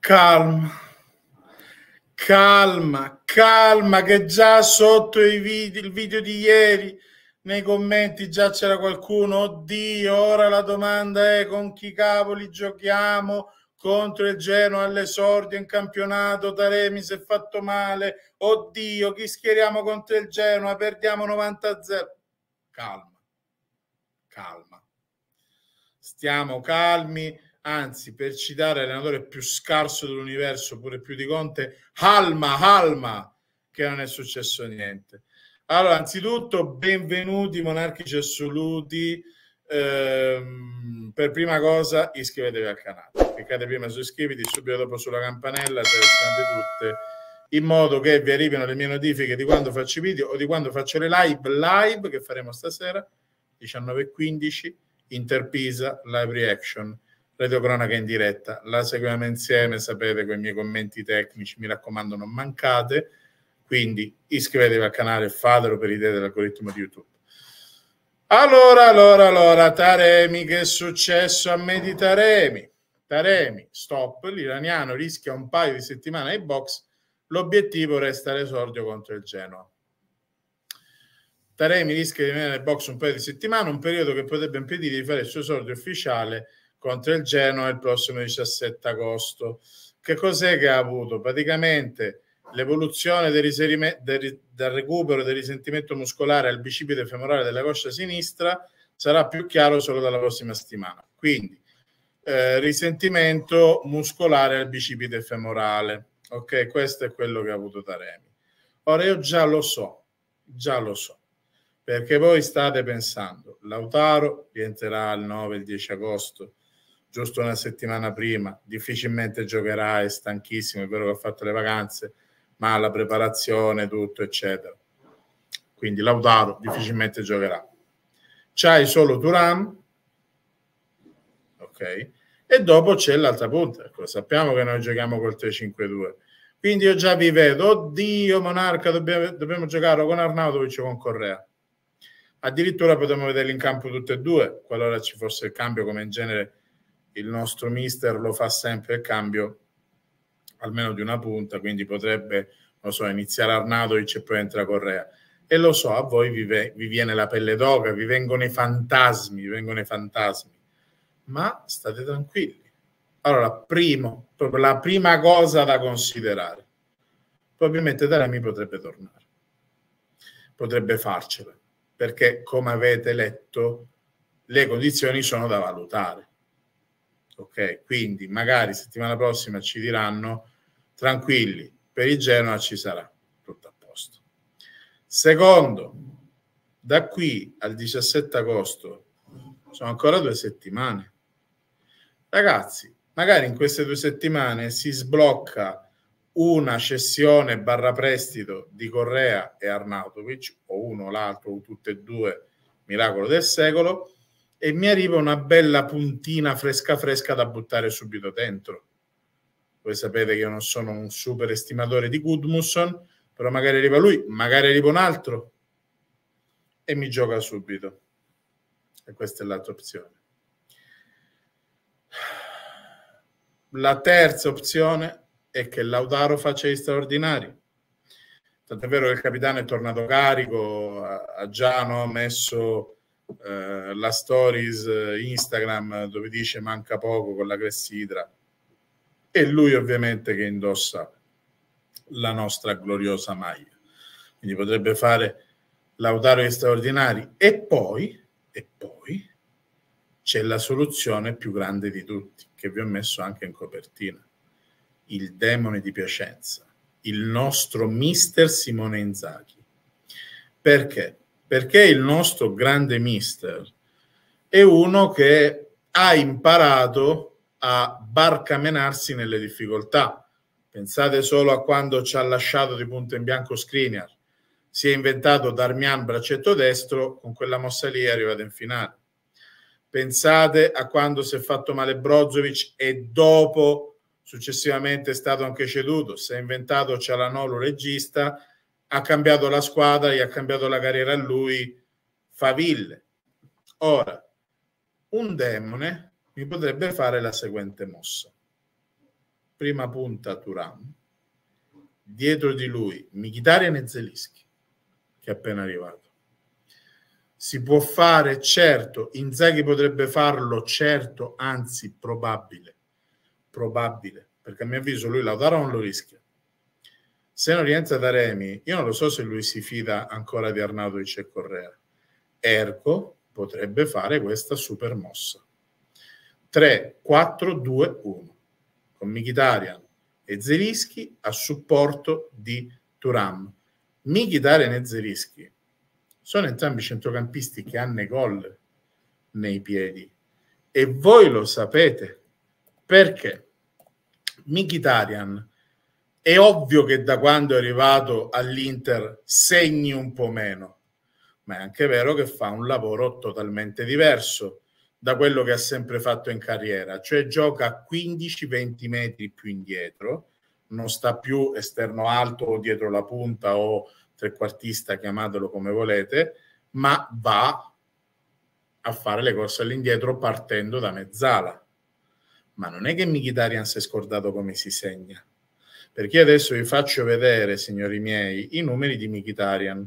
Calma, calma, calma, che già sotto video, il video di ieri nei commenti già c'era qualcuno, oddio, ora la domanda è con chi cavoli giochiamo contro il Genoa all'esordio in campionato, Taremi si è fatto male, oddio, chi schieriamo contro il Genoa, perdiamo 90-0. Calma, calma, stiamo calmi anzi per citare l'allenatore più scarso dell'universo, pure più di Conte, Halma, Halma, che non è successo niente. Allora, anzitutto, benvenuti monarchici assoluti. Ehm, per prima cosa iscrivetevi al canale, cliccate prima su iscriviti, subito dopo sulla campanella, selezionate tutte in modo che vi arrivino le mie notifiche di quando faccio i video o di quando faccio le live, live che faremo stasera 19.15 Interpisa live reaction Radio Cronaca in diretta. La seguiamo insieme, sapete, con i miei commenti tecnici, mi raccomando, non mancate. Quindi iscrivetevi al canale e fatelo per idea dell'algoritmo di YouTube. Allora, allora, allora, Taremi, che è successo a me di Taremi? Taremi, stop, l'iraniano rischia un paio di settimane ai box, l'obiettivo resta l'esordio contro il Genoa. Taremi rischia di rimanere ai box un paio di settimane, un periodo che potrebbe impedire di fare il suo esordio ufficiale contro il Genoa il prossimo 17 agosto. Che cos'è che ha avuto? Praticamente l'evoluzione del, del, del recupero del risentimento muscolare al bicipite femorale della coscia sinistra sarà più chiaro solo dalla prossima settimana. Quindi eh, risentimento muscolare al bicipite femorale. Ok, questo è quello che ha avuto Taremi. Ora io già lo so, già lo so, perché voi state pensando, Lautaro rientrerà il 9, il 10 agosto, giusto una settimana prima, difficilmente giocherà, è stanchissimo, è vero che ha fatto le vacanze, ma la preparazione, tutto, eccetera. Quindi Lautaro difficilmente giocherà. C'hai solo Turan, ok? E dopo c'è l'altra punta, ecco, sappiamo che noi giochiamo col 3-5-2. Quindi io già vi vedo, oddio Monarca, dobbiamo, dobbiamo giocare con Arnautovic o con Correa. Addirittura potremmo vederli in campo tutti e due, qualora ci fosse il cambio come in genere il nostro mister lo fa sempre il cambio almeno di una punta, quindi potrebbe, non so, iniziare Arnatovic e poi entra Correa. E lo so, a voi vi, vi viene la pelle d'oca, vi vengono i fantasmi, vi vengono i fantasmi. Ma state tranquilli. Allora, primo, proprio la prima cosa da considerare, probabilmente Taremi potrebbe tornare, potrebbe farcela, perché come avete letto le condizioni sono da valutare ok? Quindi magari settimana prossima ci diranno tranquilli, per il Genoa ci sarà tutto a posto. Secondo, da qui al 17 agosto sono ancora due settimane. Ragazzi, magari in queste due settimane si sblocca una cessione barra prestito di Correa e Arnautovic, o uno o l'altro, o tutte e due, miracolo del secolo, e mi arriva una bella puntina fresca fresca da buttare subito dentro. Voi sapete che io non sono un super estimatore di Goodmusson, però magari arriva lui, magari arriva un altro e mi gioca subito. E questa è l'altra opzione. La terza opzione è che Lautaro faccia gli straordinari. Tanto è vero che il capitano è tornato carico, ha già no, messo eh, la stories eh, Instagram eh, dove dice manca poco con la clessidra e lui ovviamente che indossa la nostra gloriosa maglia. Quindi potrebbe fare Lautaro gli straordinari e poi, e poi c'è la soluzione più grande di tutti che vi ho messo anche in copertina. Il demone di Piacenza, il nostro mister Simone Inzaghi. Perché? perché il nostro grande mister è uno che ha imparato a barcamenarsi nelle difficoltà. Pensate solo a quando ci ha lasciato di punto in bianco Skriniar. Si è inventato Darmian braccetto destro, con quella mossa lì è arrivato in finale. Pensate a quando si è fatto male Brozovic e dopo successivamente è stato anche ceduto. Si è inventato Cialanolo regista ha cambiato la squadra, gli ha cambiato la carriera a lui, faville. Ora, un demone mi potrebbe fare la seguente mossa. Prima punta Turam, dietro di lui Mkhitaryan e Zelischi, che è appena arrivato. Si può fare, certo, Inzaghi potrebbe farlo, certo, anzi probabile, probabile, perché a mio avviso lui Lautaro non lo rischia se non rientra da Remi, io non lo so se lui si fida ancora di Arnaldo e Che Correa. Erco potrebbe fare questa super mossa. 3, 4, 2, 1. Con Mkhitaryan e Zerischi a supporto di Turam. Mkhitaryan e Zerischi sono entrambi centrocampisti che hanno gol nei piedi. E voi lo sapete perché Mkhitaryan è ovvio che da quando è arrivato all'Inter segni un po' meno, ma è anche vero che fa un lavoro totalmente diverso da quello che ha sempre fatto in carriera, cioè gioca 15-20 metri più indietro, non sta più esterno alto o dietro la punta o trequartista, chiamatelo come volete, ma va a fare le corse all'indietro partendo da mezzala. Ma non è che Mkhitaryan si è scordato come si segna perché adesso vi faccio vedere, signori miei, i numeri di Mkhitaryan.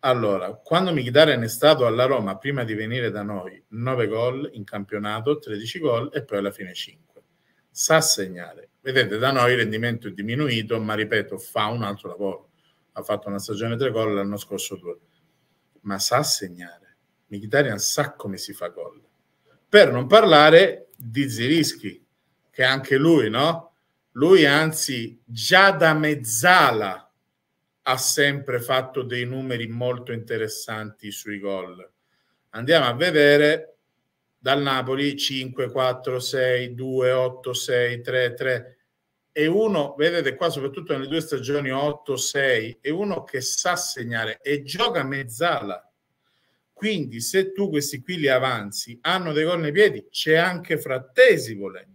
Allora, quando Mkhitaryan è stato alla Roma prima di venire da noi, 9 gol in campionato, 13 gol e poi alla fine 5. Sa segnare. Vedete, da noi il rendimento è diminuito, ma ripeto, fa un altro lavoro. Ha fatto una stagione 3 gol, l'anno scorso 2. Ma sa segnare. Mkhitaryan sa come si fa gol. Per non parlare di Zirischi, che anche lui, no? Lui anzi già da mezzala ha sempre fatto dei numeri molto interessanti sui gol. Andiamo a vedere dal Napoli 5, 4, 6, 2, 8, 6, 3, 3 e uno, vedete qua soprattutto nelle due stagioni 8-6, e uno che sa segnare e gioca mezzala. Quindi se tu questi qui li avanzi, hanno dei gol nei piedi, c'è anche Frattesi volendo.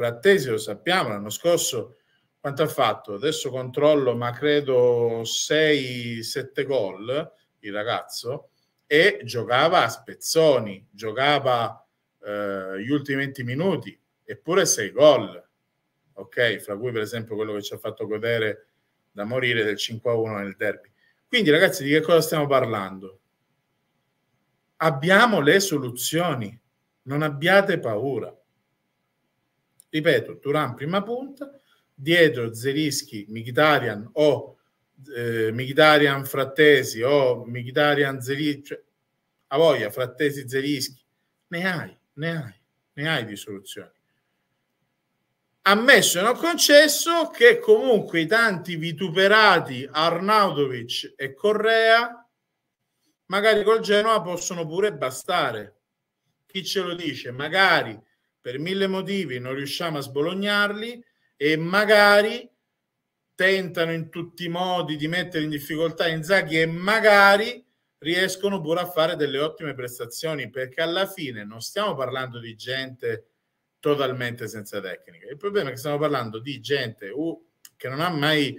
Frattesi, lo sappiamo, l'anno scorso quanto ha fatto? Adesso controllo, ma credo 6-7 gol il ragazzo e giocava a spezzoni, giocava eh, gli ultimi 20 minuti, eppure 6 gol, ok? Fra cui per esempio quello che ci ha fatto godere da morire del 5-1 nel derby. Quindi ragazzi, di che cosa stiamo parlando? Abbiamo le soluzioni, non abbiate paura ripeto, Turan prima punta, dietro Zerischi, Mkhitaryan o eh, Mkhitaryan Frattesi o Mkhitaryan Zerischi, cioè, a voglia Frattesi Zerischi, ne hai, ne hai, ne hai di soluzioni. Ammesso e non concesso che comunque i tanti vituperati Arnaudovic e Correa magari col Genoa possono pure bastare. Chi ce lo dice? Magari per mille motivi non riusciamo a sbolognarli e magari tentano in tutti i modi di mettere in difficoltà Inzaghi e magari riescono pure a fare delle ottime prestazioni perché alla fine non stiamo parlando di gente totalmente senza tecnica. Il problema è che stiamo parlando di gente uh, che non ha mai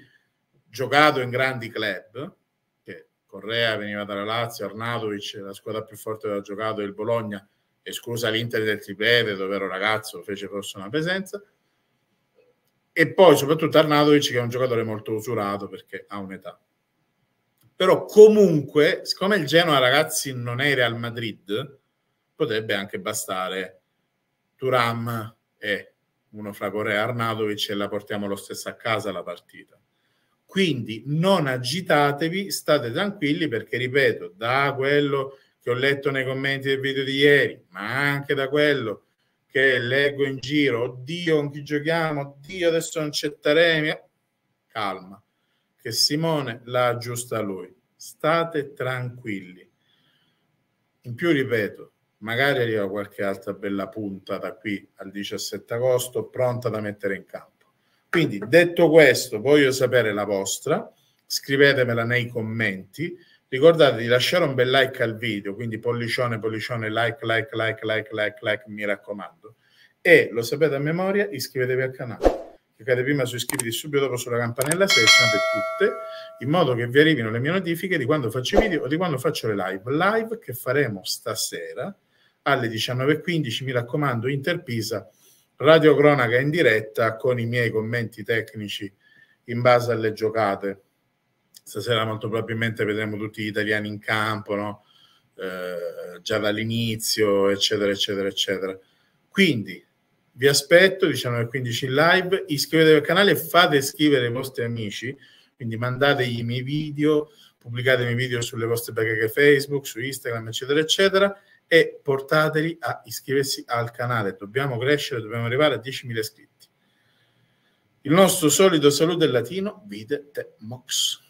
giocato in grandi club, che Correa veniva dalla Lazio, Arnatovic, la squadra più forte che ha giocato, il Bologna, esclusa l'Inter del Tripede dove ero ragazzo, fece forse una presenza. E poi soprattutto Arnadovic che è un giocatore molto usurato perché ha un'età. Però comunque, siccome il Genoa ragazzi non è Real Madrid, potrebbe anche bastare Turam e uno fra Corea e Arnadovic e la portiamo lo stesso a casa la partita. Quindi non agitatevi, state tranquilli perché, ripeto, da quello che ho letto nei commenti del video di ieri, ma anche da quello che leggo in giro, oddio con chi giochiamo, oddio adesso non c'è Taremia, calma, che Simone la aggiusta lui, state tranquilli. In più, ripeto, magari arriva qualche altra bella punta da qui al 17 agosto pronta da mettere in campo. Quindi detto questo, voglio sapere la vostra, scrivetemela nei commenti Ricordate di lasciare un bel like al video, quindi pollicione, pollicione, like, like, like, like, like, like, mi raccomando. E lo sapete a memoria, iscrivetevi al canale. Cliccate prima su iscriviti subito dopo sulla campanella se selezionate tutte, in modo che vi arrivino le mie notifiche di quando faccio i video o di quando faccio le live. Live che faremo stasera alle 19.15, mi raccomando, Interpisa, Radio Cronaca in diretta con i miei commenti tecnici in base alle giocate stasera molto probabilmente vedremo tutti gli italiani in campo, no? eh, già dall'inizio, eccetera, eccetera, eccetera. Quindi vi aspetto 19.15 diciamo, in live, iscrivetevi al canale, fate iscrivere i vostri amici, quindi mandategli i miei video, pubblicate i miei video sulle vostre bacheche Facebook, su Instagram, eccetera, eccetera, e portateli a iscriversi al canale. Dobbiamo crescere, dobbiamo arrivare a 10.000 iscritti. Il nostro solito saluto in latino, vide te mox.